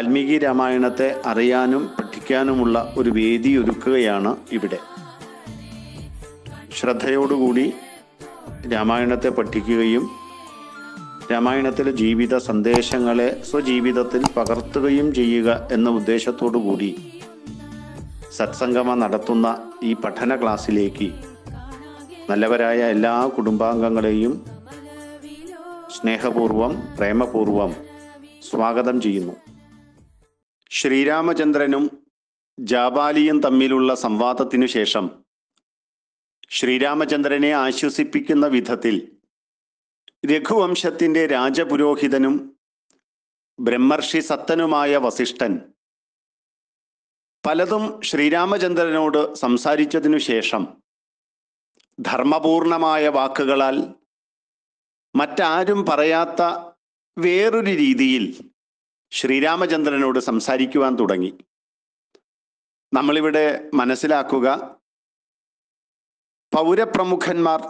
വാൽമീകി രാമായണത്തെ അറിയാനും പഠിക്കാനുമുള്ള ഒരു വേദി ഒരുക്കുകയാണ് ഇവിടെ ശ്രദ്ധയോടുകൂടി രാമായണത്തെ പഠിക്കുകയും രാമായണത്തിലെ ജീവിത സന്ദേശങ്ങളെ സ്വജീവിതത്തിൽ പകർത്തുകയും ചെയ്യുക എന്ന ഉദ്ദേശത്തോടു കൂടി സത്സംഗമ നടത്തുന്ന ഈ പഠന ക്ലാസ്സിലേക്ക് നല്ലവരായ എല്ലാ കുടുംബാംഗങ്ങളെയും സ്നേഹപൂർവം പ്രേമപൂർവം സ്വാഗതം ചെയ്യുന്നു ശ്രീരാമചന്ദ്രനും ജാബാലിയും തമ്മിലുള്ള സംവാദത്തിനു ശേഷം ശ്രീരാമചന്ദ്രനെ ആശ്വസിപ്പിക്കുന്ന വിധത്തിൽ രഘുവംശത്തിൻ്റെ രാജപുരോഹിതനും ബ്രഹ്മർഷി സത്തനുമായ വസിഷ്ഠൻ പലതും ശ്രീരാമചന്ദ്രനോട് സംസാരിച്ചതിനു ശേഷം ധർമ്മപൂർണമായ വാക്കുകളാൽ മറ്റാരും പറയാത്ത വേറൊരു രീതിയിൽ ശ്രീരാമചന്ദ്രനോട് സംസാരിക്കുവാൻ തുടങ്ങി നമ്മളിവിടെ മനസ്സിലാക്കുക പൗരപ്രമുഖന്മാർ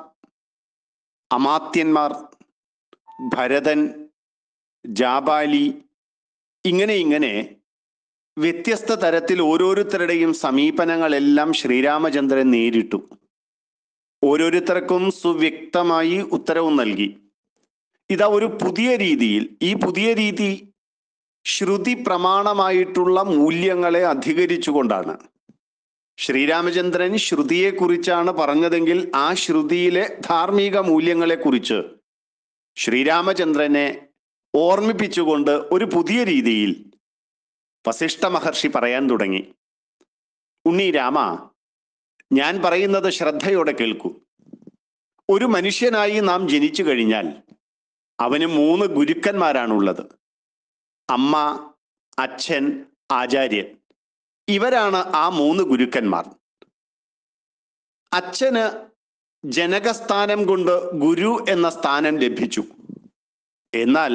അമാത്യന്മാർ ഭരതൻ ജാബാലി ഇങ്ങനെ ഇങ്ങനെ വ്യത്യസ്ത തരത്തിൽ ഓരോരുത്തരുടെയും സമീപനങ്ങളെല്ലാം ശ്രീരാമചന്ദ്രൻ നേരിട്ടു ഓരോരുത്തർക്കും സുവ്യക്തമായി ഉത്തരവും നൽകി ഇതാ ഒരു പുതിയ രീതിയിൽ ഈ പുതിയ രീതി ശ്രുതി പ്രമാണമായിട്ടുള്ള മൂല്യങ്ങളെ അധികരിച്ചുകൊണ്ടാണ് ശ്രീരാമചന്ദ്രൻ ശ്രുതിയെക്കുറിച്ചാണ് പറഞ്ഞതെങ്കിൽ ആ ശ്രുതിയിലെ ധാർമ്മിക മൂല്യങ്ങളെക്കുറിച്ച് ശ്രീരാമചന്ദ്രനെ ഓർമ്മിപ്പിച്ചുകൊണ്ട് ഒരു പുതിയ രീതിയിൽ വസിഷ്ഠ മഹർഷി പറയാൻ തുടങ്ങി ഉണ്ണി രാമ ഞാൻ പറയുന്നത് ശ്രദ്ധയോടെ കേൾക്കൂ ഒരു മനുഷ്യനായി നാം ജനിച്ചു കഴിഞ്ഞാൽ അവന് മൂന്ന് ഗുരുക്കന്മാരാണുള്ളത് അമ്മ അച്ഛൻ ആചാര്യൻ ഇവരാണ് ആ മൂന്ന് ഗുരുക്കന്മാർ അച്ഛന് ജനകസ്ഥാനം കൊണ്ട് ഗുരു എന്ന സ്ഥാനം ലഭിച്ചു എന്നാൽ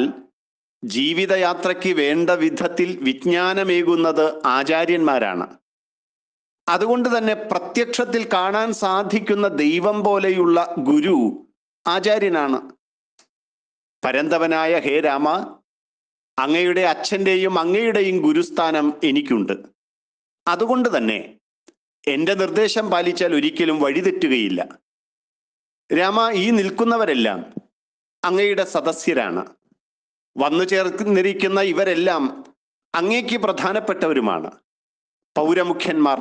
ജീവിതയാത്രയ്ക്ക് വേണ്ട വിധത്തിൽ വിജ്ഞാനമേകുന്നത് ആചാര്യന്മാരാണ് അതുകൊണ്ട് തന്നെ പ്രത്യക്ഷത്തിൽ കാണാൻ സാധിക്കുന്ന ദൈവം പോലെയുള്ള ഗുരു ആചാര്യനാണ് പരന്തവനായ ഹേ രാമ അങ്ങയുടെ അച്ഛൻ്റെയും അങ്ങയുടെയും ഗുരുസ്ഥാനം എനിക്കുണ്ട് അതുകൊണ്ട് തന്നെ എൻ്റെ നിർദ്ദേശം പാലിച്ചാൽ ഒരിക്കലും വഴിതെറ്റുകയില്ല രാമ ഈ നിൽക്കുന്നവരെല്ലാം അങ്ങയുടെ സദസ്യരാണ് വന്നു ചേർന്നിരിക്കുന്ന ഇവരെല്ലാം അങ്ങേക്ക് പ്രധാനപ്പെട്ടവരുമാണ് പൗരമുഖ്യന്മാർ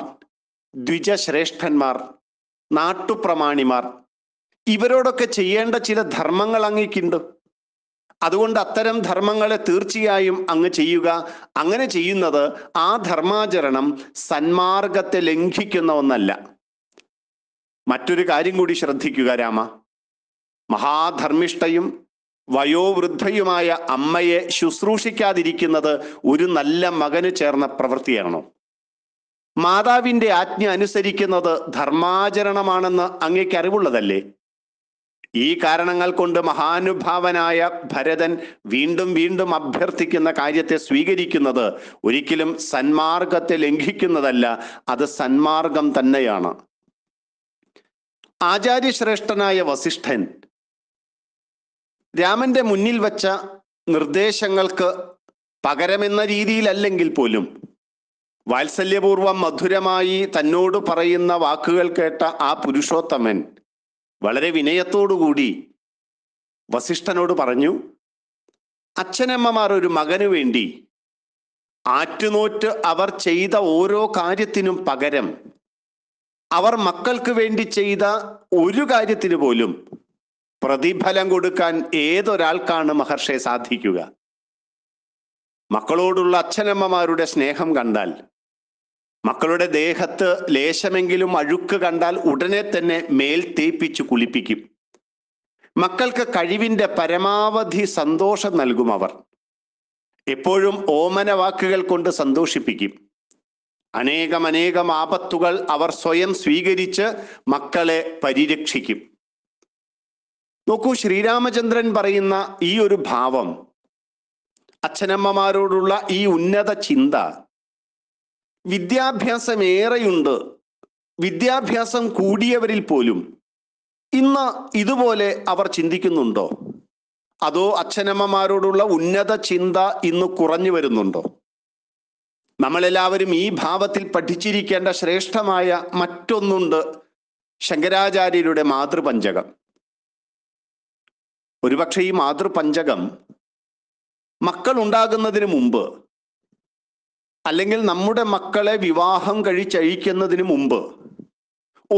ദ്വിജശ്രേഷ്ഠന്മാർ നാട്ടുപ്രമാണിമാർ ഇവരോടൊക്കെ ചെയ്യേണ്ട ചില ധർമ്മങ്ങൾ അങ്ങേക്കുണ്ട് അതുകൊണ്ട് അത്തരം ധർമ്മങ്ങളെ തീർച്ചയായും അങ്ങ് ചെയ്യുക അങ്ങനെ ചെയ്യുന്നത് ആ ധർമാചരണം സന്മാർഗത്തെ ലംഘിക്കുന്ന ഒന്നല്ല മറ്റൊരു കാര്യം കൂടി ശ്രദ്ധിക്കുക രാമ മഹാധർമ്മിഷ്ഠയും വയോവൃദ്ധയുമായ അമ്മയെ ശുശ്രൂഷിക്കാതിരിക്കുന്നത് ഒരു നല്ല മകന് ചേർന്ന പ്രവൃത്തിയാണോ മാതാവിന്റെ ആജ്ഞ അനുസരിക്കുന്നത് ധർമാചരണമാണെന്ന് അങ്ങേക്ക് അറിവുള്ളതല്ലേ ഈ കാരണങ്ങൾ കൊണ്ട് മഹാനുഭാവനായ ഭരതൻ വീണ്ടും വീണ്ടും അഭ്യർത്ഥിക്കുന്ന കാര്യത്തെ സ്വീകരിക്കുന്നത് ഒരിക്കലും സന്മാർഗത്തെ ലംഘിക്കുന്നതല്ല അത് സന്മാർഗം തന്നെയാണ് ആചാര്യശ്രേഷ്ഠനായ വസിഷ്ഠൻ രാമന്റെ മുന്നിൽ വച്ച നിർദ്ദേശങ്ങൾക്ക് പകരമെന്ന രീതിയിലല്ലെങ്കിൽ പോലും വാത്സല്യപൂർവം മധുരമായി തന്നോട് പറയുന്ന വാക്കുകൾ കേട്ട ആ പുരുഷോത്തമൻ വളരെ വിനയത്തോടുകൂടി വസിഷ്ഠനോട് പറഞ്ഞു അച്ഛനമ്മമാർ ഒരു മകനു വേണ്ടി ആറ്റുനോറ്റ് അവർ ചെയ്ത ഓരോ കാര്യത്തിനും പകരം അവർ മക്കൾക്ക് വേണ്ടി ചെയ്ത ഒരു കാര്യത്തിന് പോലും പ്രതിഫലം കൊടുക്കാൻ ഏതൊരാൾക്കാണ് മഹർഷയെ സാധിക്കുക മക്കളോടുള്ള അച്ഛനമ്മമാരുടെ സ്നേഹം കണ്ടാൽ മക്കളുടെ ദേഹത്ത് ലേശമെങ്കിലും അഴുക്ക് കണ്ടാൽ ഉടനെ തന്നെ മേൽ തേപ്പിച്ചു കുളിപ്പിക്കും മക്കൾക്ക് കഴിവിൻ്റെ പരമാവധി സന്തോഷം നൽകും അവർ എപ്പോഴും ഓമന വാക്കുകൾ കൊണ്ട് സന്തോഷിപ്പിക്കും അനേകം അനേകം ആപത്തുകൾ അവർ സ്വയം സ്വീകരിച്ച് മക്കളെ പരിരക്ഷിക്കും നോക്കൂ ശ്രീരാമചന്ദ്രൻ പറയുന്ന ഈ ഒരു ഭാവം അച്ഛനമ്മമാരോടുള്ള ഈ ഉന്നത ചിന്ത വിദ്യാഭ്യാസം ഏറെയുണ്ട് വിദ്യാഭ്യാസം കൂടിയവരിൽ പോലും ഇന്ന് ഇതുപോലെ അവർ ചിന്തിക്കുന്നുണ്ടോ അതോ അച്ഛനമ്മമാരോടുള്ള ഉന്നത ചിന്ത ഇന്ന് കുറഞ്ഞു വരുന്നുണ്ടോ നമ്മളെല്ലാവരും ഈ ഭാവത്തിൽ പഠിച്ചിരിക്കേണ്ട ശ്രേഷ്ഠമായ മറ്റൊന്നുണ്ട് ശങ്കരാചാര്യരുടെ മാതൃപഞ്ചകം ഒരുപക്ഷെ ഈ മാതൃപഞ്ചകം മക്കൾ ഉണ്ടാകുന്നതിന് മുമ്പ് അല്ലെങ്കിൽ നമ്മുടെ മക്കളെ വിവാഹം കഴിച്ചഴിക്കുന്നതിന് മുമ്പ്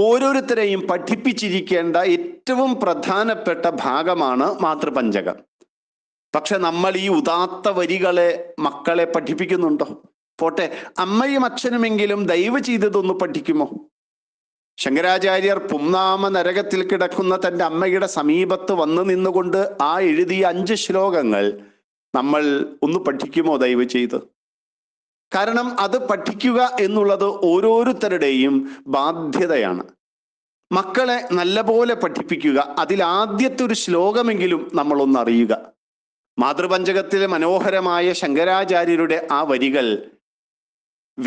ഓരോരുത്തരെയും പഠിപ്പിച്ചിരിക്കേണ്ട ഏറ്റവും പ്രധാനപ്പെട്ട ഭാഗമാണ് മാതൃപഞ്ചകം പക്ഷെ നമ്മൾ ഈ ഉദാത്ത വരികളെ മക്കളെ പഠിപ്പിക്കുന്നുണ്ടോ പോട്ടെ അമ്മയും അച്ഛനുമെങ്കിലും ദയവ് ചെയ്തതൊന്ന് പഠിക്കുമോ ശങ്കരാചാര്യർ പുംനാമ നരകത്തിൽ കിടക്കുന്ന തൻ്റെ അമ്മയുടെ സമീപത്ത് വന്നു നിന്നുകൊണ്ട് ആ എഴുതിയ അഞ്ച് ശ്ലോകങ്ങൾ നമ്മൾ ഒന്ന് പഠിക്കുമോ ദയവ് ചെയ്ത് കാരണം അത് പഠിക്കുക എന്നുള്ളത് ഓരോരുത്തരുടെയും ബാധ്യതയാണ് മക്കളെ നല്ലപോലെ പഠിപ്പിക്കുക അതിൽ ആദ്യത്തെ ഒരു ശ്ലോകമെങ്കിലും നമ്മളൊന്ന് അറിയുക മാതൃപഞ്ചകത്തിലെ മനോഹരമായ ശങ്കരാചാര്യരുടെ ആ വരികൾ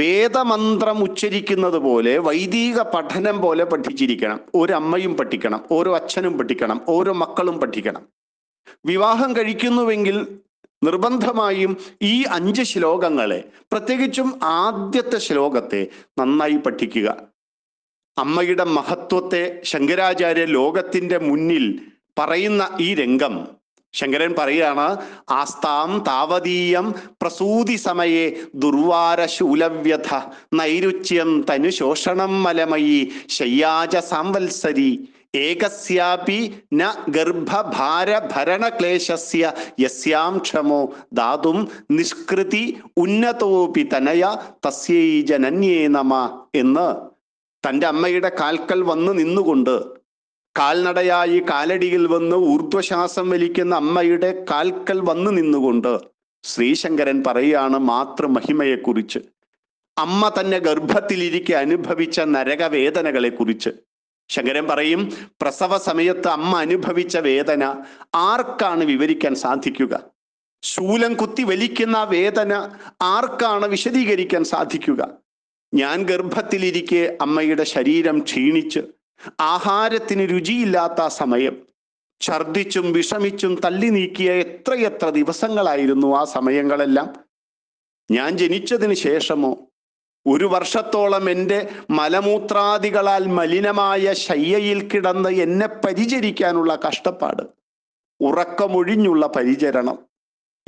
വേദമന്ത്രം ഉച്ചരിക്കുന്നത് പോലെ വൈദിക പഠനം പോലെ പഠിച്ചിരിക്കണം ഒരു അമ്മയും പഠിക്കണം ഓരോ അച്ഛനും പഠിക്കണം ഓരോ മക്കളും പഠിക്കണം വിവാഹം കഴിക്കുന്നുവെങ്കിൽ നിർബന്ധമായും ഈ അഞ്ച് ശ്ലോകങ്ങളെ പ്രത്യേകിച്ചും ആദ്യത്തെ ശ്ലോകത്തെ നന്നായി പഠിക്കുക അമ്മയുടെ മഹത്വത്തെ ശങ്കരാചാര്യ ലോകത്തിന്റെ മുന്നിൽ പറയുന്ന ഈ രംഗം ശങ്കരൻ പറയുകയാണ് ആസ്താം താവതീയം പ്രസൂതി സമയെ ദുർവാര ശൂലവ്യഥ നൈരുച്യം തനുശോഷണം മലമയി ശയ്യാജ സാംവത്സരി ഏകസ്യാപി ന ഗർഭഭാരഭരണക്ലേശസ്യ യസ്യാം ക്ഷമോ ദാതും നിഷ്കൃതി ഉന്നതോപി തനയ തസ്യൈ ജനന്യേ നമ എന്ന് തൻ്റെ അമ്മയുടെ കാൽക്കൽ വന്ന് നിന്നുകൊണ്ട് കാൽനടയായി കാലടിയിൽ വന്ന് ഊർധ്വശ്വാസം വലിക്കുന്ന അമ്മയുടെ കാൽക്കൽ വന്ന് നിന്നുകൊണ്ട് ശ്രീശങ്കരൻ പറയുകയാണ് മാതൃമഹിമയെക്കുറിച്ച് അമ്മ തന്നെ ഗർഭത്തിലിരിക്കെ അനുഭവിച്ച നരകവേദനകളെക്കുറിച്ച് ശങ്കരൻ പറയും പ്രസവ സമയത്ത് അമ്മ അനുഭവിച്ച വേദന ആർക്കാണ് വിവരിക്കാൻ സാധിക്കുക ശൂലം കുത്തി വലിക്കുന്ന വേദന ആർക്കാണ് വിശദീകരിക്കാൻ സാധിക്കുക ഞാൻ ഗർഭത്തിലിരിക്കെ അമ്മയുടെ ശരീരം ക്ഷീണിച്ച് ആഹാരത്തിന് രുചിയില്ലാത്ത സമയം ഛർദിച്ചും വിഷമിച്ചും തള്ളി നീക്കിയ എത്രയെത്ര ദിവസങ്ങളായിരുന്നു ആ സമയങ്ങളെല്ലാം ഞാൻ ജനിച്ചതിന് ശേഷമോ ഒരു വർഷത്തോളം എൻ്റെ മലമൂത്രാദികളാൽ മലിനമായ ശയ്യയിൽ കിടന്ന് എന്നെ പരിചരിക്കാനുള്ള കഷ്ടപ്പാട് ഉറക്കമൊഴിഞ്ഞുള്ള പരിചരണം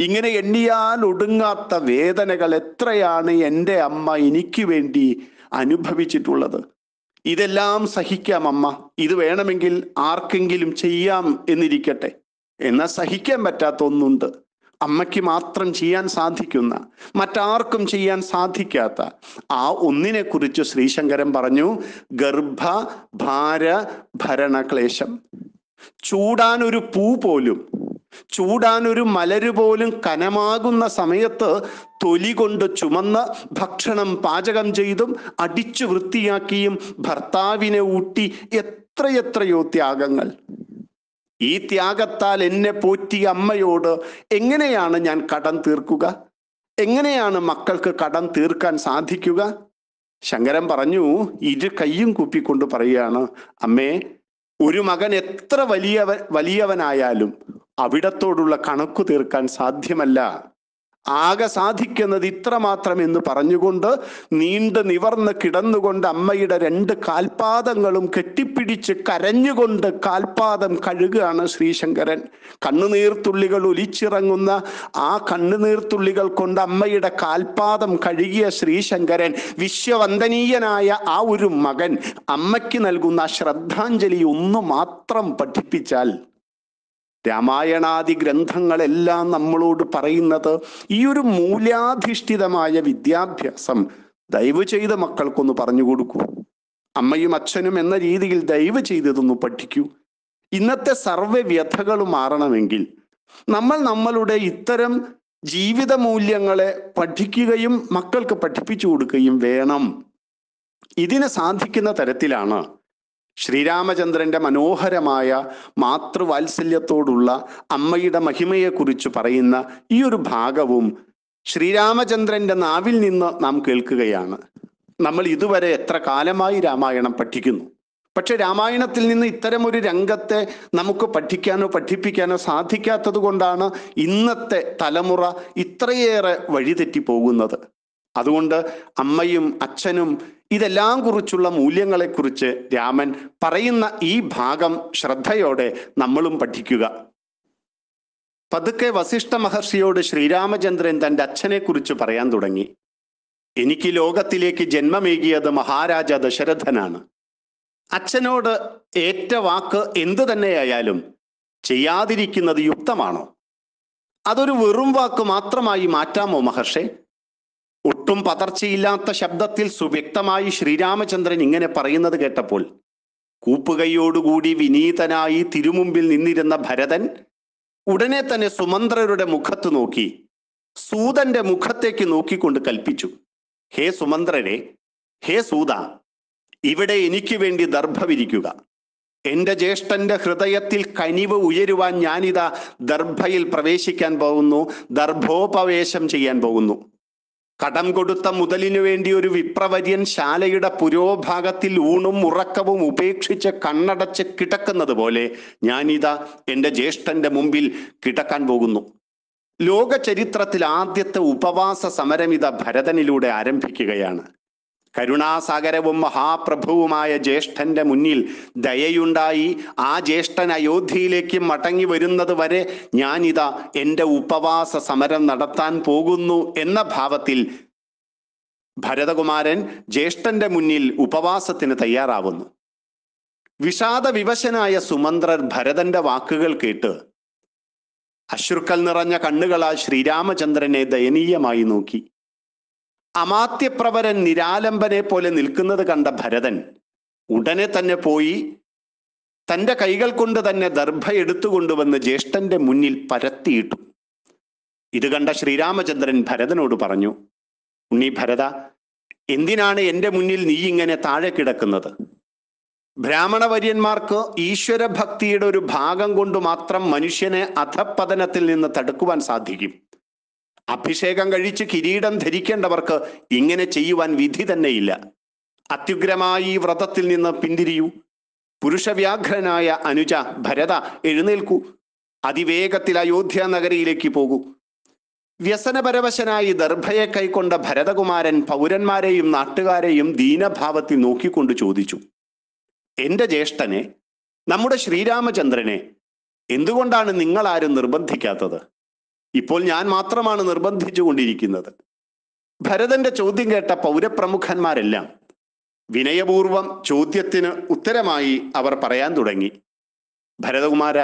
ഇങ്ങനെ എണ്ണിയാൽ ഒടുങ്ങാത്ത വേദനകൾ എത്രയാണ് എൻ്റെ അമ്മ എനിക്ക് വേണ്ടി അനുഭവിച്ചിട്ടുള്ളത് ഇതെല്ലാം സഹിക്കാം അമ്മ ഇത് വേണമെങ്കിൽ ആർക്കെങ്കിലും ചെയ്യാം എന്നിരിക്കട്ടെ എന്നാൽ സഹിക്കാൻ പറ്റാത്ത ഒന്നുണ്ട് അമ്മയ്ക്ക് മാത്രം ചെയ്യാൻ സാധിക്കുന്ന മറ്റാർക്കും ചെയ്യാൻ സാധിക്കാത്ത ആ ഒന്നിനെ കുറിച്ച് ശ്രീശങ്കരൻ പറഞ്ഞു ഗർഭ ഭാര ഭരണക്ലേശം ചൂടാൻ ഒരു പൂ പോലും ചൂടാൻ ഒരു മലര് പോലും കനമാകുന്ന സമയത്ത് തൊലി കൊണ്ട് ചുമന്ന് ഭക്ഷണം പാചകം ചെയ്തും അടിച്ചു വൃത്തിയാക്കിയും ഭർത്താവിനെ ഊട്ടി എത്രയെത്രയോ ത്യാഗങ്ങൾ ഈ ത്യാഗത്താൽ എന്നെ പോറ്റിയ അമ്മയോട് എങ്ങനെയാണ് ഞാൻ കടം തീർക്കുക എങ്ങനെയാണ് മക്കൾക്ക് കടം തീർക്കാൻ സാധിക്കുക ശങ്കരൻ പറഞ്ഞു ഇരു കൈയും കൂപ്പിക്കൊണ്ട് പറയുകയാണ് അമ്മേ ഒരു മകൻ എത്ര വലിയവ വലിയവനായാലും അവിടത്തോടുള്ള കണക്കു തീർക്കാൻ സാധ്യമല്ല ആകെ സാധിക്കുന്നത് ഇത്രമാത്രം എന്ന് പറഞ്ഞുകൊണ്ട് നീണ്ടു നിവർന്ന് കിടന്നുകൊണ്ട് അമ്മയുടെ രണ്ട് കാൽപാദങ്ങളും കെട്ടിപ്പിടിച്ച് കരഞ്ഞുകൊണ്ട് കാൽപാദം കഴുകുകയാണ് ശ്രീശങ്കരൻ കണ്ണുനീർത്തുള്ളികൾ ഒലിച്ചിറങ്ങുന്ന ആ കണ്ണുനീർത്തുള്ളികൾ കൊണ്ട് അമ്മയുടെ കാൽപാദം കഴുകിയ ശ്രീശങ്കരൻ വിശ്വവന്ദനീയനായ ആ ഒരു മകൻ അമ്മയ്ക്ക് നൽകുന്ന ശ്രദ്ധാഞ്ജലി ഒന്ന് മാത്രം പഠിപ്പിച്ചാൽ രാമായണാദി ഗ്രന്ഥങ്ങളെല്ലാം നമ്മളോട് പറയുന്നത് ഈ ഒരു മൂല്യാധിഷ്ഠിതമായ വിദ്യാഭ്യാസം ദയവ് ചെയ്ത മക്കൾക്കൊന്ന് പറഞ്ഞു കൊടുക്കൂ അമ്മയും അച്ഛനും എന്ന രീതിയിൽ ദയവ് ചെയ്തതൊന്ന് പഠിക്കൂ ഇന്നത്തെ സർവ്വ വ്യഥകൾ മാറണമെങ്കിൽ നമ്മൾ നമ്മളുടെ ഇത്തരം ജീവിത മൂല്യങ്ങളെ പഠിക്കുകയും മക്കൾക്ക് പഠിപ്പിച്ചു കൊടുക്കുകയും വേണം ഇതിനെ സാധിക്കുന്ന തരത്തിലാണ് ശ്രീരാമചന്ദ്രന്റെ മനോഹരമായ മാതൃവാത്സല്യത്തോടുള്ള അമ്മയുടെ മഹിമയെക്കുറിച്ച് പറയുന്ന ഈ ഒരു ഭാഗവും ശ്രീരാമചന്ദ്രന്റെ നാവിൽ നിന്ന് നാം കേൾക്കുകയാണ് നമ്മൾ ഇതുവരെ എത്ര കാലമായി രാമായണം പഠിക്കുന്നു പക്ഷെ രാമായണത്തിൽ നിന്ന് ഇത്തരം ഒരു രംഗത്തെ നമുക്ക് പഠിക്കാനോ പഠിപ്പിക്കാനോ സാധിക്കാത്തത് കൊണ്ടാണ് ഇന്നത്തെ തലമുറ ഇത്രയേറെ വഴിതെറ്റി പോകുന്നത് അതുകൊണ്ട് അമ്മയും അച്ഛനും ഇതെല്ലാം കുറിച്ചുള്ള മൂല്യങ്ങളെക്കുറിച്ച് രാമൻ പറയുന്ന ഈ ഭാഗം ശ്രദ്ധയോടെ നമ്മളും പഠിക്കുക പതുക്കെ വസിഷ്ഠ മഹർഷിയോട് ശ്രീരാമചന്ദ്രൻ തൻ്റെ അച്ഛനെക്കുറിച്ച് പറയാൻ തുടങ്ങി എനിക്ക് ലോകത്തിലേക്ക് ജന്മമേകിയത് മഹാരാജ ദശരഥനാണ് അച്ഛനോട് ഏറ്റ വാക്ക് എന്തു തന്നെയായാലും ചെയ്യാതിരിക്കുന്നത് യുക്തമാണോ അതൊരു വെറും വാക്ക് മാത്രമായി മാറ്റാമോ മഹർഷെ ഒട്ടും പതർച്ചയില്ലാത്ത ശബ്ദത്തിൽ സുവ്യക്തമായി ശ്രീരാമചന്ദ്രൻ ഇങ്ങനെ പറയുന്നത് കേട്ടപ്പോൾ കൂപ്പുകൈയോടുകൂടി വിനീതനായി തിരുമുമ്പിൽ നിന്നിരുന്ന ഭരതൻ ഉടനെ തന്നെ സുമന്ത്രരുടെ മുഖത്ത് നോക്കി സൂതന്റെ മുഖത്തേക്ക് നോക്കിക്കൊണ്ട് കൽപ്പിച്ചു ഹേ സുമന്ത്രരെ ഹേ സൂത ഇവിടെ എനിക്ക് വേണ്ടി ദർഭവിരിക്കുക എന്റെ ജ്യേഷ്ഠന്റെ ഹൃദയത്തിൽ കനിവ് ഉയരുവാൻ ഞാനിതാ ദർഭയിൽ പ്രവേശിക്കാൻ പോകുന്നു ദർഭോപവേശം ചെയ്യാൻ പോകുന്നു കടം കൊടുത്ത മുതലിനു വേണ്ടി ഒരു വിപ്രവര്യൻ ശാലയുടെ പുരോഭാഗത്തിൽ ഊണും ഉറക്കവും ഉപേക്ഷിച്ച് കണ്ണടച്ച് കിടക്കുന്നത് പോലെ ഞാനിതാ എൻ്റെ ജ്യേഷ്ഠന്റെ മുമ്പിൽ കിടക്കാൻ പോകുന്നു ലോക ചരിത്രത്തിൽ ആദ്യത്തെ ഉപവാസ സമരം ഇതാ ഭരതനിലൂടെ ആരംഭിക്കുകയാണ് കരുണാസാഗരവും മഹാപ്രഭുവുമായ ജ്യേഷ്ഠന്റെ മുന്നിൽ ദയയുണ്ടായി ആ ജ്യേഷ്ഠൻ അയോധ്യയിലേക്ക് മടങ്ങി വരുന്നത് വരെ ഞാനിതാ എൻ്റെ ഉപവാസ സമരം നടത്താൻ പോകുന്നു എന്ന ഭാവത്തിൽ ഭരതകുമാരൻ ജ്യേഷ്ഠന്റെ മുന്നിൽ ഉപവാസത്തിന് തയ്യാറാവുന്നു വിഷാദ വിവശനായ സുമന്ത്രർ ഭരതന്റെ വാക്കുകൾ കേട്ട് അശ്രുക്കൽ നിറഞ്ഞ കണ്ണുകളാൽ ശ്രീരാമചന്ദ്രനെ ദയനീയമായി നോക്കി അമാത്യപ്രവരൻ നിരാലംബനെ പോലെ നിൽക്കുന്നത് കണ്ട ഭരതൻ ഉടനെ തന്നെ പോയി തൻ്റെ കൈകൾ കൊണ്ട് തന്നെ ദർഭ എടുത്തുകൊണ്ടുവന്ന് ജ്യേഷ്ഠന്റെ മുന്നിൽ പരത്തിയിട്ടു ഇത് കണ്ട ശ്രീരാമചന്ദ്രൻ ഭരതനോട് പറഞ്ഞു ഉണ്ണി ഭരത എന്തിനാണ് എൻ്റെ മുന്നിൽ നീ ഇങ്ങനെ താഴെ കിടക്കുന്നത് ബ്രാഹ്മണവര്യന്മാർക്ക് ഈശ്വരഭക്തിയുടെ ഒരു ഭാഗം കൊണ്ട് മാത്രം മനുഷ്യനെ അധപ്പതനത്തിൽ നിന്ന് തടുക്കുവാൻ സാധിക്കും അഭിഷേകം കഴിച്ച് കിരീടം ധരിക്കേണ്ടവർക്ക് ഇങ്ങനെ ചെയ്യുവാൻ വിധി തന്നെയില്ല അത്യുഗ്രമായി ഈ വ്രതത്തിൽ നിന്ന് പിന്തിരിയൂ പുരുഷവ്യാഘ്രനായ അനുജ ഭരത എഴുന്നേൽക്കൂ അതിവേഗത്തിൽ അയോധ്യ നഗരിയിലേക്ക് പോകൂ വ്യസനപരവശനായി ദർഭയെ കൈക്കൊണ്ട ഭരതകുമാരൻ പൗരന്മാരെയും നാട്ടുകാരെയും ദീനഭാവത്തിൽ നോക്കിക്കൊണ്ട് ചോദിച്ചു എന്റെ ജ്യേഷ്ഠനെ നമ്മുടെ ശ്രീരാമചന്ദ്രനെ എന്തുകൊണ്ടാണ് നിങ്ങളാരും നിർബന്ധിക്കാത്തത് ഇപ്പോൾ ഞാൻ മാത്രമാണ് നിർബന്ധിച്ചു കൊണ്ടിരിക്കുന്നത് ഭരതന്റെ ചോദ്യം കേട്ട പൗരപ്രമുഖന്മാരെല്ലാം വിനയപൂർവം ചോദ്യത്തിന് ഉത്തരമായി അവർ പറയാൻ തുടങ്ങി ഭരതകുമാര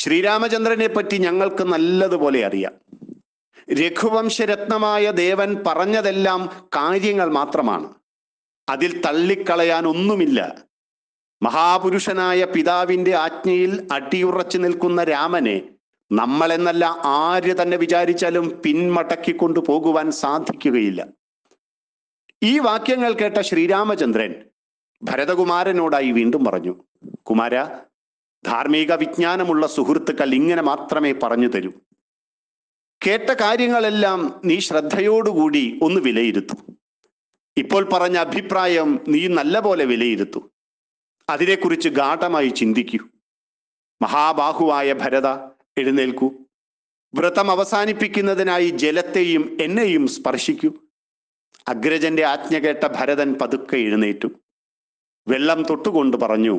ശ്രീരാമചന്ദ്രനെ പറ്റി ഞങ്ങൾക്ക് നല്ലതുപോലെ അറിയാം രഘുവംശരത്നമായ ദേവൻ പറഞ്ഞതെല്ലാം കാര്യങ്ങൾ മാത്രമാണ് അതിൽ തള്ളിക്കളയാൻ ഒന്നുമില്ല മഹാപുരുഷനായ പിതാവിന്റെ ആജ്ഞയിൽ അടിയുറച്ചു നിൽക്കുന്ന രാമനെ നമ്മളെന്നല്ല ആര് തന്നെ വിചാരിച്ചാലും പിന്മടക്കിക്കൊണ്ടു പോകുവാൻ സാധിക്കുകയില്ല ഈ വാക്യങ്ങൾ കേട്ട ശ്രീരാമചന്ദ്രൻ ഭരതകുമാരനോടായി വീണ്ടും പറഞ്ഞു കുമാര ധാർമ്മിക വിജ്ഞാനമുള്ള സുഹൃത്തുക്കൾ ഇങ്ങനെ മാത്രമേ പറഞ്ഞു തരൂ കേട്ട കാര്യങ്ങളെല്ലാം നീ ശ്രദ്ധയോടുകൂടി ഒന്ന് വിലയിരുത്തു ഇപ്പോൾ പറഞ്ഞ അഭിപ്രായം നീ നല്ലപോലെ വിലയിരുത്തു അതിനെക്കുറിച്ച് ഗാഠമായി ചിന്തിക്കൂ മഹാബാഹുവായ ഭരത എഴുന്നേൽക്കൂ വ്രതം അവസാനിപ്പിക്കുന്നതിനായി ജലത്തെയും എന്നെയും സ്പർശിക്കൂ അഗ്രജന്റെ ആജ്ഞ കേട്ട ഭരതൻ പതുക്കെ എഴുന്നേറ്റു വെള്ളം തൊട്ടുകൊണ്ട് പറഞ്ഞു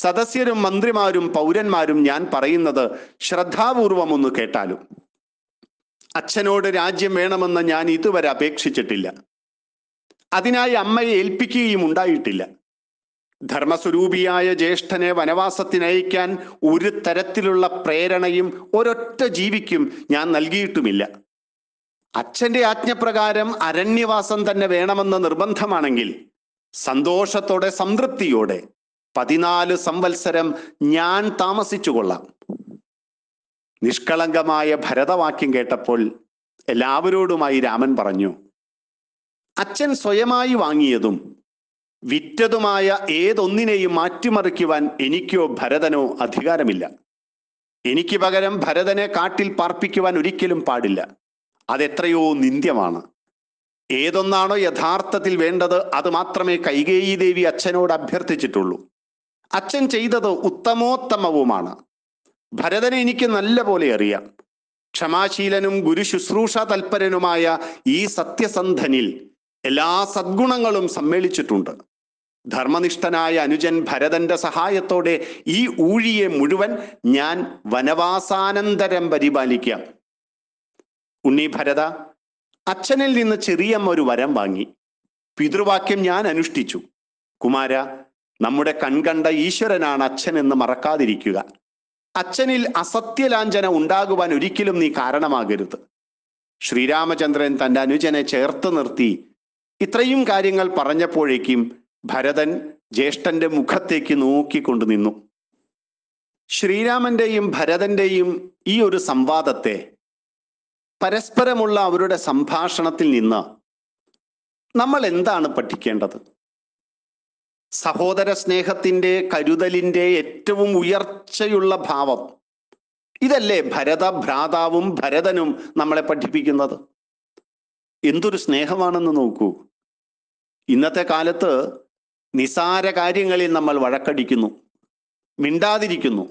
സദസ്യരും മന്ത്രിമാരും പൗരന്മാരും ഞാൻ പറയുന്നത് ശ്രദ്ധാപൂർവം ഒന്ന് കേട്ടാലും അച്ഛനോട് രാജ്യം വേണമെന്ന് ഞാൻ ഇതുവരെ അപേക്ഷിച്ചിട്ടില്ല അതിനായി അമ്മയെ ഏൽപ്പിക്കുകയും ഉണ്ടായിട്ടില്ല ധർമ്മസ്വരൂപിയായ ജ്യേഷ്ഠനെ വനവാസത്തിനയക്കാൻ ഒരു തരത്തിലുള്ള പ്രേരണയും ഒരൊറ്റ ജീവിക്കും ഞാൻ നൽകിയിട്ടുമില്ല അച്ഛന്റെ ആജ്ഞപ്രകാരം അരണ്യവാസം തന്നെ വേണമെന്ന നിർബന്ധമാണെങ്കിൽ സന്തോഷത്തോടെ സംതൃപ്തിയോടെ പതിനാല് സംവത്സരം ഞാൻ താമസിച്ചു കൊള്ളാം നിഷ്കളങ്കമായ ഭരതവാക്യം കേട്ടപ്പോൾ എല്ലാവരോടുമായി രാമൻ പറഞ്ഞു അച്ഛൻ സ്വയമായി വാങ്ങിയതും വിറ്റതുമായ ഏതൊന്നിനെയും മാറ്റിമറിക്കുവാൻ എനിക്കോ ഭരതനോ അധികാരമില്ല എനിക്ക് പകരം ഭരതനെ കാട്ടിൽ പാർപ്പിക്കുവാൻ ഒരിക്കലും പാടില്ല അതെത്രയോ നിന്ദ്യമാണ് ഏതൊന്നാണോ യഥാർത്ഥത്തിൽ വേണ്ടത് അത് മാത്രമേ കൈകേയി ദേവി അച്ഛനോട് അഭ്യർത്ഥിച്ചിട്ടുള്ളൂ അച്ഛൻ ചെയ്തത് ഉത്തമോത്തമവുമാണ് ഭരതനെ എനിക്ക് നല്ല പോലെ അറിയാം ക്ഷമാശീലനും ഗുരു ശുശ്രൂഷ തൽപരനുമായ ഈ സത്യസന്ധനിൽ എല്ലാ സദ്ഗുണങ്ങളും സമ്മേളിച്ചിട്ടുണ്ട് ധർമ്മനിഷ്ഠനായ അനുജൻ ഭരതന്റെ സഹായത്തോടെ ഈ ഊഴിയെ മുഴുവൻ ഞാൻ വനവാസാനന്തരം പരിപാലിക്കാം ഉണ്ണി ഭരത അച്ഛനിൽ നിന്ന് ചെറിയമ്മ ഒരു വരം വാങ്ങി പിതൃവാക്യം ഞാൻ അനുഷ്ഠിച്ചു കുമാര നമ്മുടെ കൺകണ്ട ഈശ്വരനാണ് അച്ഛൻ എന്ന് മറക്കാതിരിക്കുക അച്ഛനിൽ അസത്യലാഞ്ചന ഉണ്ടാകുവാൻ ഒരിക്കലും നീ കാരണമാകരുത് ശ്രീരാമചന്ദ്രൻ തന്റെ അനുജനെ ചേർത്ത് നിർത്തി ഇത്രയും കാര്യങ്ങൾ പറഞ്ഞപ്പോഴേക്കും ഭരതൻ ജ്യേഷ്ഠന്റെ മുഖത്തേക്ക് നോക്കിക്കൊണ്ട് നിന്നു ശ്രീരാമന്റെയും ഭരതന്റെയും ഈ ഒരു സംവാദത്തെ പരസ്പരമുള്ള അവരുടെ സംഭാഷണത്തിൽ നിന്ന് നമ്മൾ എന്താണ് പഠിക്കേണ്ടത് സഹോദര സ്നേഹത്തിൻ്റെ കരുതലിൻ്റെ ഏറ്റവും ഉയർച്ചയുള്ള ഭാവം ഇതല്ലേ ഭരത ഭ്രാതാവും ഭരതനും നമ്മളെ പഠിപ്പിക്കുന്നത് എന്തൊരു സ്നേഹമാണെന്ന് നോക്കൂ ഇന്നത്തെ കാലത്ത് നിസാര കാര്യങ്ങളിൽ നമ്മൾ വഴക്കടിക്കുന്നു മിണ്ടാതിരിക്കുന്നു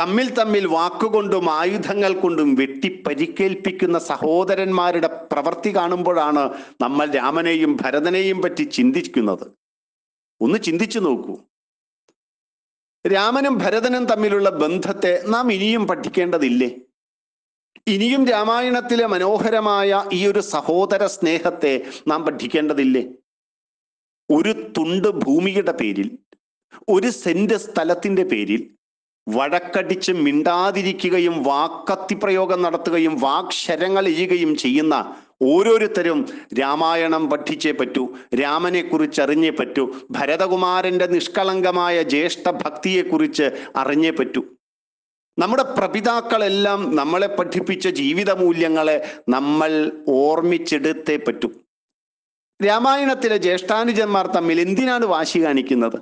തമ്മിൽ തമ്മിൽ വാക്കുകൊണ്ടും ആയുധങ്ങൾ കൊണ്ടും വെട്ടിപ്പരിക്കേൽപ്പിക്കുന്ന സഹോദരന്മാരുടെ പ്രവൃത്തി കാണുമ്പോഴാണ് നമ്മൾ രാമനെയും ഭരതനെയും പറ്റി ചിന്തിക്കുന്നത് ഒന്ന് ചിന്തിച്ചു നോക്കൂ രാമനും ഭരതനും തമ്മിലുള്ള ബന്ധത്തെ നാം ഇനിയും പഠിക്കേണ്ടതില്ലേ ഇനിയും രാമായണത്തിലെ മനോഹരമായ ഈ ഒരു സഹോദര സ്നേഹത്തെ നാം പഠിക്കേണ്ടതില്ലേ ഒരു തുണ്ട് ഭൂമിയുടെ പേരിൽ ഒരു സെന്റ് സ്ഥലത്തിന്റെ പേരിൽ വഴക്കടിച്ച് മിണ്ടാതിരിക്കുകയും വാക്കത്തിപ്രയോഗം പ്രയോഗം നടത്തുകയും വാക്ശരങ്ങൾ എഴുകയും ചെയ്യുന്ന ഓരോരുത്തരും രാമായണം പഠിച്ചേ പറ്റൂ രാമനെക്കുറിച്ച് അറിഞ്ഞേ പറ്റൂ ഭരതകുമാരന്റെ നിഷ്കളങ്കമായ ജ്യേഷ്ഠ ഭക്തിയെക്കുറിച്ച് അറിഞ്ഞേ പറ്റൂ നമ്മുടെ പ്രപിതാക്കളെല്ലാം നമ്മളെ പഠിപ്പിച്ച ജീവിത മൂല്യങ്ങളെ നമ്മൾ ഓർമ്മിച്ചെടുത്തേ പറ്റൂ രാമായണത്തിലെ ജ്യേഷ്ഠാനുജന്മാർ തമ്മിൽ എന്തിനാണ് വാശി കാണിക്കുന്നത്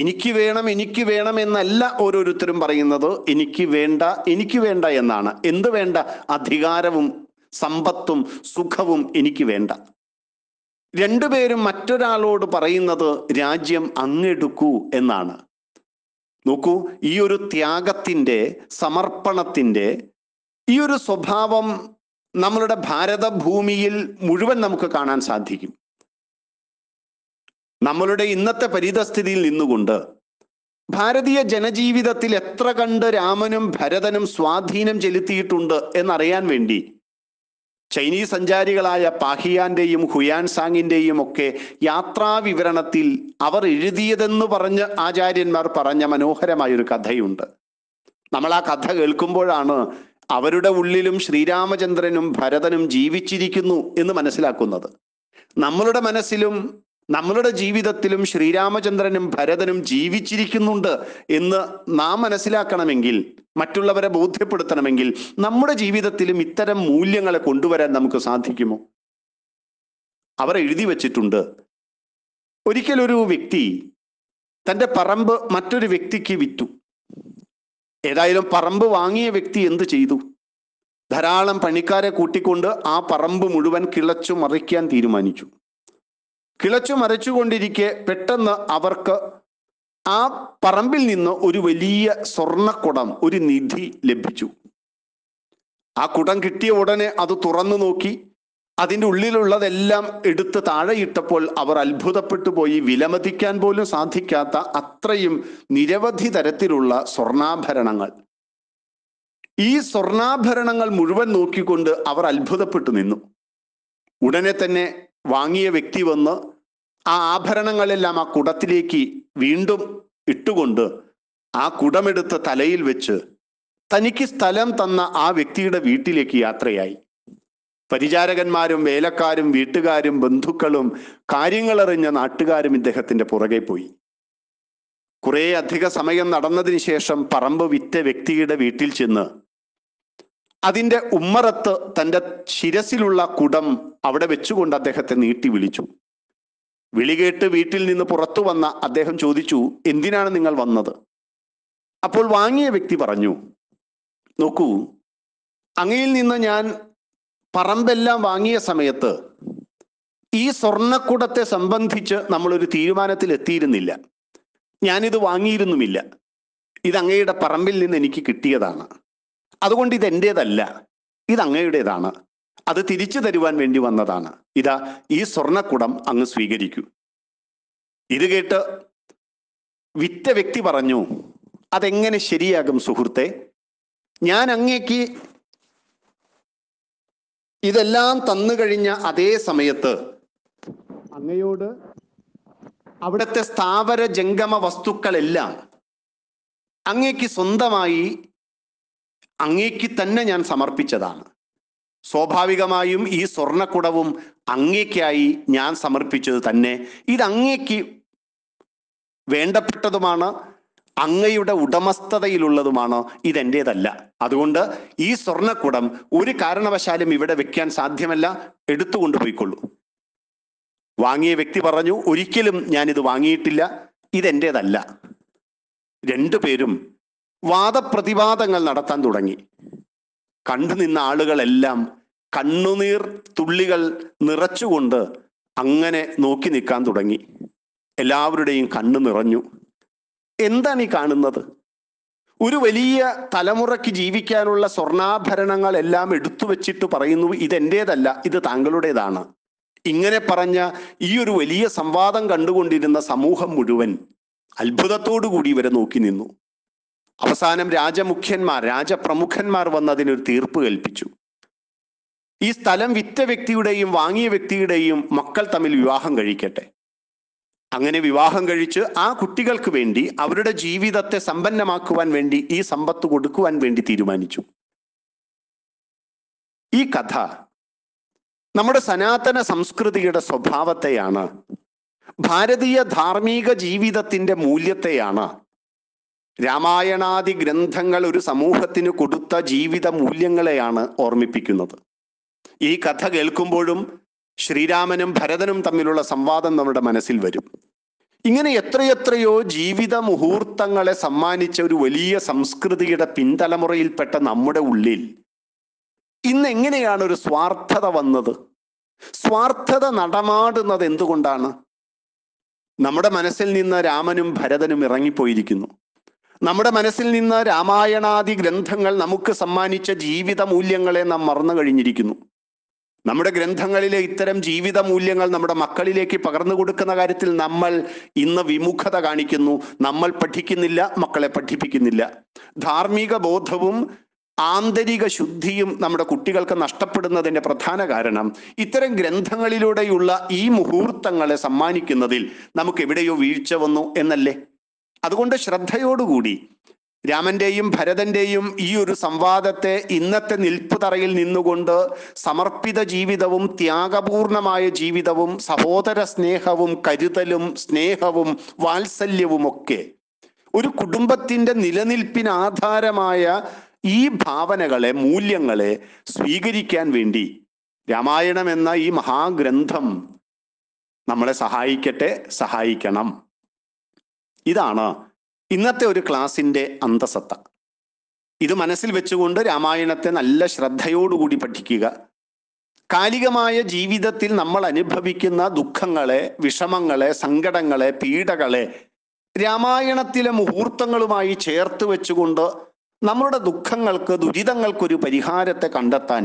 എനിക്ക് വേണം എനിക്ക് വേണം എന്നല്ല ഓരോരുത്തരും പറയുന്നത് എനിക്ക് വേണ്ട എനിക്ക് വേണ്ട എന്നാണ് എന്ത് വേണ്ട അധികാരവും സമ്പത്തും സുഖവും എനിക്ക് വേണ്ട രണ്ടുപേരും മറ്റൊരാളോട് പറയുന്നത് രാജ്യം അങ്ങെടുക്കൂ എന്നാണ് നോക്കൂ ഈ ഒരു ത്യാഗത്തിൻ്റെ സമർപ്പണത്തിൻ്റെ ഈ ഒരു സ്വഭാവം നമ്മളുടെ ഭാരതഭൂമിയിൽ മുഴുവൻ നമുക്ക് കാണാൻ സാധിക്കും നമ്മളുടെ ഇന്നത്തെ പരിതസ്ഥിതിയിൽ നിന്നുകൊണ്ട് ഭാരതീയ ജനജീവിതത്തിൽ എത്ര കണ്ട് രാമനും ഭരതനും സ്വാധീനം ചെലുത്തിയിട്ടുണ്ട് എന്നറിയാൻ വേണ്ടി ചൈനീസ് സഞ്ചാരികളായ പാഹിയാന്റെയും ഹുയാൻ സാങ്ങിന്റെയും ഒക്കെ യാത്രാ വിവരണത്തിൽ അവർ എഴുതിയതെന്ന് പറഞ്ഞ് ആചാര്യന്മാർ പറഞ്ഞ മനോഹരമായൊരു കഥയുണ്ട് നമ്മൾ ആ കഥ കേൾക്കുമ്പോഴാണ് അവരുടെ ഉള്ളിലും ശ്രീരാമചന്ദ്രനും ഭരതനും ജീവിച്ചിരിക്കുന്നു എന്ന് മനസ്സിലാക്കുന്നത് നമ്മളുടെ മനസ്സിലും നമ്മളുടെ ജീവിതത്തിലും ശ്രീരാമചന്ദ്രനും ഭരതനും ജീവിച്ചിരിക്കുന്നുണ്ട് എന്ന് നാം മനസ്സിലാക്കണമെങ്കിൽ മറ്റുള്ളവരെ ബോധ്യപ്പെടുത്തണമെങ്കിൽ നമ്മുടെ ജീവിതത്തിലും ഇത്തരം മൂല്യങ്ങളെ കൊണ്ടുവരാൻ നമുക്ക് സാധിക്കുമോ അവർ എഴുതി വച്ചിട്ടുണ്ട് ഒരിക്കലൊരു വ്യക്തി തൻ്റെ പറമ്പ് മറ്റൊരു വ്യക്തിക്ക് വിറ്റു ഏതായാലും പറമ്പ് വാങ്ങിയ വ്യക്തി എന്ത് ചെയ്തു ധാരാളം പണിക്കാരെ കൂട്ടിക്കൊണ്ട് ആ പറമ്പ് മുഴുവൻ കിളച്ചു മറിക്കാൻ തീരുമാനിച്ചു കിളച്ചു മറിച്ചുകൊണ്ടിരിക്കെ പെട്ടെന്ന് അവർക്ക് ആ പറമ്പിൽ നിന്ന് ഒരു വലിയ സ്വർണക്കുടം ഒരു നിധി ലഭിച്ചു ആ കുടം കിട്ടിയ ഉടനെ അത് തുറന്നു നോക്കി അതിൻ്റെ ഉള്ളിലുള്ളതെല്ലാം എടുത്ത് താഴെയിട്ടപ്പോൾ അവർ അത്ഭുതപ്പെട്ടു പോയി വിലമതിക്കാൻ പോലും സാധിക്കാത്ത അത്രയും നിരവധി തരത്തിലുള്ള സ്വർണാഭരണങ്ങൾ ഈ സ്വർണാഭരണങ്ങൾ മുഴുവൻ നോക്കിക്കൊണ്ട് അവർ അത്ഭുതപ്പെട്ടു നിന്നു ഉടനെ തന്നെ വാങ്ങിയ വ്യക്തി വന്ന് ആ ആഭരണങ്ങളെല്ലാം ആ കുടത്തിലേക്ക് വീണ്ടും ഇട്ടുകൊണ്ട് ആ കുടമെടുത്ത് തലയിൽ വെച്ച് തനിക്ക് സ്ഥലം തന്ന ആ വ്യക്തിയുടെ വീട്ടിലേക്ക് യാത്രയായി പരിചാരകന്മാരും വേലക്കാരും വീട്ടുകാരും ബന്ധുക്കളും കാര്യങ്ങളറിഞ്ഞ നാട്ടുകാരും ഇദ്ദേഹത്തിന്റെ പുറകെ പോയി കുറേ അധിക സമയം നടന്നതിന് ശേഷം പറമ്പ് വിറ്റ വ്യക്തിയുടെ വീട്ടിൽ ചെന്ന് അതിൻ്റെ ഉമ്മറത്ത് തൻ്റെ ശിരസിലുള്ള കുടം അവിടെ വെച്ചുകൊണ്ട് അദ്ദേഹത്തെ നീട്ടി വിളിച്ചു വിളി കേട്ട് വീട്ടിൽ നിന്ന് പുറത്തു വന്ന അദ്ദേഹം ചോദിച്ചു എന്തിനാണ് നിങ്ങൾ വന്നത് അപ്പോൾ വാങ്ങിയ വ്യക്തി പറഞ്ഞു നോക്കൂ അങ്ങയിൽ നിന്ന് ഞാൻ പറമ്പെല്ലാം വാങ്ങിയ സമയത്ത് ഈ സ്വർണക്കൂടത്തെ സംബന്ധിച്ച് നമ്മളൊരു തീരുമാനത്തിൽ എത്തിയിരുന്നില്ല ഞാനിത് വാങ്ങിയിരുന്നുമില്ല ഇത് അങ്ങയുടെ പറമ്പിൽ നിന്ന് എനിക്ക് കിട്ടിയതാണ് അതുകൊണ്ട് ഇത് എൻ്റേതല്ല ഇത് അങ്ങയുടേതാണ് അത് തിരിച്ചു തരുവാൻ വേണ്ടി വന്നതാണ് ഇതാ ഈ സ്വർണക്കുടം അങ്ങ് സ്വീകരിക്കൂ ഇത് കേട്ട് വിറ്റ വ്യക്തി പറഞ്ഞു അതെങ്ങനെ ശരിയാകും സുഹൃത്തെ ഞാൻ അങ്ങേക്ക് ഇതെല്ലാം തന്നു കഴിഞ്ഞ അതേ സമയത്ത് അങ്ങയോട് അവിടുത്തെ സ്ഥാവര ജംഗമ വസ്തുക്കളെല്ലാം അങ്ങേക്ക് സ്വന്തമായി അങ്ങേക്ക് തന്നെ ഞാൻ സമർപ്പിച്ചതാണ് സ്വാഭാവികമായും ഈ സ്വർണക്കുടവും അങ്ങേക്കായി ഞാൻ സമർപ്പിച്ചത് തന്നെ ഇത് അങ്ങേക്ക് വേണ്ടപ്പെട്ടതുമാണ് അങ്ങയുടെ ഉടമസ്ഥതയിലുള്ളതുമാണോ ഇതെന്റേതല്ല അതുകൊണ്ട് ഈ സ്വർണക്കുടം ഒരു കാരണവശാലും ഇവിടെ വെക്കാൻ സാധ്യമല്ല എടുത്തുകൊണ്ടുപോയിക്കൊള്ളു വാങ്ങിയ വ്യക്തി പറഞ്ഞു ഒരിക്കലും ഞാൻ ഇത് വാങ്ങിയിട്ടില്ല രണ്ടു രണ്ടുപേരും വാദപ്രതിവാദങ്ങൾ നടത്താൻ തുടങ്ങി കണ്ടുനിന്ന ആളുകളെല്ലാം കണ്ണുനീർ തുള്ളികൾ നിറച്ചുകൊണ്ട് അങ്ങനെ നോക്കി നിൽക്കാൻ തുടങ്ങി എല്ലാവരുടെയും കണ്ണു നിറഞ്ഞു എന്താണ് ഈ കാണുന്നത് ഒരു വലിയ തലമുറയ്ക്ക് ജീവിക്കാനുള്ള സ്വർണ്ണാഭരണങ്ങൾ എല്ലാം എടുത്തു വെച്ചിട്ട് പറയുന്നു ഇതെന്റേതല്ല ഇത് താങ്കളുടേതാണ് ഇങ്ങനെ പറഞ്ഞ ഈ ഒരു വലിയ സംവാദം കണ്ടുകൊണ്ടിരുന്ന സമൂഹം മുഴുവൻ കൂടി ഇവരെ നോക്കി നിന്നു അവസാനം രാജമുഖ്യന്മാർ രാജപ്രമുഖന്മാർ വന്ന് അതിനൊരു തീർപ്പ് കൽപ്പിച്ചു ഈ സ്ഥലം വിറ്റ വ്യക്തിയുടെയും വാങ്ങിയ വ്യക്തിയുടെയും മക്കൾ തമ്മിൽ വിവാഹം കഴിക്കട്ടെ അങ്ങനെ വിവാഹം കഴിച്ച് ആ കുട്ടികൾക്ക് വേണ്ടി അവരുടെ ജീവിതത്തെ സമ്പന്നമാക്കുവാൻ വേണ്ടി ഈ സമ്പത്ത് കൊടുക്കുവാൻ വേണ്ടി തീരുമാനിച്ചു ഈ കഥ നമ്മുടെ സനാതന സംസ്കൃതിയുടെ സ്വഭാവത്തെയാണ് ഭാരതീയ ധാർമ്മിക ജീവിതത്തിന്റെ മൂല്യത്തെയാണ് രാമായണാദി ഗ്രന്ഥങ്ങൾ ഒരു സമൂഹത്തിന് കൊടുത്ത ജീവിത മൂല്യങ്ങളെയാണ് ഓർമ്മിപ്പിക്കുന്നത് ഈ കഥ കേൾക്കുമ്പോഴും ശ്രീരാമനും ഭരതനും തമ്മിലുള്ള സംവാദം നമ്മുടെ മനസ്സിൽ വരും ഇങ്ങനെ എത്രയെത്രയോ ജീവിത മുഹൂർത്തങ്ങളെ സമ്മാനിച്ച ഒരു വലിയ സംസ്കൃതിയുടെ പിൻതലമുറയിൽപ്പെട്ട നമ്മുടെ ഉള്ളിൽ ഇന്ന് എങ്ങനെയാണ് ഒരു സ്വാർത്ഥത വന്നത് സ്വാർത്ഥത നടമാടുന്നത് എന്തുകൊണ്ടാണ് നമ്മുടെ മനസ്സിൽ നിന്ന് രാമനും ഭരതനും ഇറങ്ങിപ്പോയിരിക്കുന്നു നമ്മുടെ മനസ്സിൽ നിന്ന് രാമായണാദി ഗ്രന്ഥങ്ങൾ നമുക്ക് സമ്മാനിച്ച ജീവിത മൂല്യങ്ങളെ നാം മറന്നു കഴിഞ്ഞിരിക്കുന്നു നമ്മുടെ ഗ്രന്ഥങ്ങളിലെ ഇത്തരം ജീവിത മൂല്യങ്ങൾ നമ്മുടെ മക്കളിലേക്ക് പകർന്നു കൊടുക്കുന്ന കാര്യത്തിൽ നമ്മൾ ഇന്ന് വിമുഖത കാണിക്കുന്നു നമ്മൾ പഠിക്കുന്നില്ല മക്കളെ പഠിപ്പിക്കുന്നില്ല ധാർമ്മിക ബോധവും ആന്തരിക ശുദ്ധിയും നമ്മുടെ കുട്ടികൾക്ക് നഷ്ടപ്പെടുന്നതിൻ്റെ പ്രധാന കാരണം ഇത്തരം ഗ്രന്ഥങ്ങളിലൂടെയുള്ള ഈ മുഹൂർത്തങ്ങളെ സമ്മാനിക്കുന്നതിൽ നമുക്ക് എവിടെയോ വീഴ്ച വന്നു എന്നല്ലേ അതുകൊണ്ട് ശ്രദ്ധയോടുകൂടി രാമന്റെയും ഭരതന്റെയും ഈ ഒരു സംവാദത്തെ ഇന്നത്തെ നിൽപ്പുതറയിൽ നിന്നുകൊണ്ട് സമർപ്പിത ജീവിതവും ത്യാഗപൂർണമായ ജീവിതവും സഹോദര സ്നേഹവും കരുതലും സ്നേഹവും വാത്സല്യവും ഒക്കെ ഒരു കുടുംബത്തിന്റെ നിലനിൽപ്പിന് ആധാരമായ ഈ ഭാവനകളെ മൂല്യങ്ങളെ സ്വീകരിക്കാൻ വേണ്ടി രാമായണം എന്ന ഈ മഹാഗ്രന്ഥം നമ്മളെ സഹായിക്കട്ടെ സഹായിക്കണം ഇതാണ് ഇന്നത്തെ ഒരു ക്ലാസിൻ്റെ അന്തസത്ത ഇത് മനസ്സിൽ വെച്ചുകൊണ്ട് രാമായണത്തെ നല്ല ശ്രദ്ധയോടുകൂടി പഠിക്കുക കാലികമായ ജീവിതത്തിൽ നമ്മൾ അനുഭവിക്കുന്ന ദുഃഖങ്ങളെ വിഷമങ്ങളെ സങ്കടങ്ങളെ പീഡകളെ രാമായണത്തിലെ മുഹൂർത്തങ്ങളുമായി ചേർത്ത് വെച്ചുകൊണ്ട് നമ്മളുടെ ദുഃഖങ്ങൾക്ക് ദുരിതങ്ങൾക്കൊരു പരിഹാരത്തെ കണ്ടെത്താൻ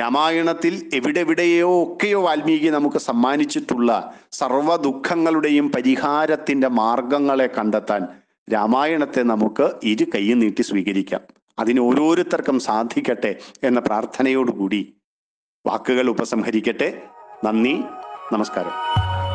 രാമായണത്തിൽ എവിടെവിടെയോ ഒക്കെയോ വാൽമീകി നമുക്ക് സമ്മാനിച്ചിട്ടുള്ള സർവ്വ ദുഃഖങ്ങളുടെയും പരിഹാരത്തിൻ്റെ മാർഗങ്ങളെ കണ്ടെത്താൻ രാമായണത്തെ നമുക്ക് ഇരു കൈയും നീട്ടി സ്വീകരിക്കാം അതിന് ഓരോരുത്തർക്കും സാധിക്കട്ടെ എന്ന പ്രാർത്ഥനയോടുകൂടി വാക്കുകൾ ഉപസംഹരിക്കട്ടെ നന്ദി നമസ്കാരം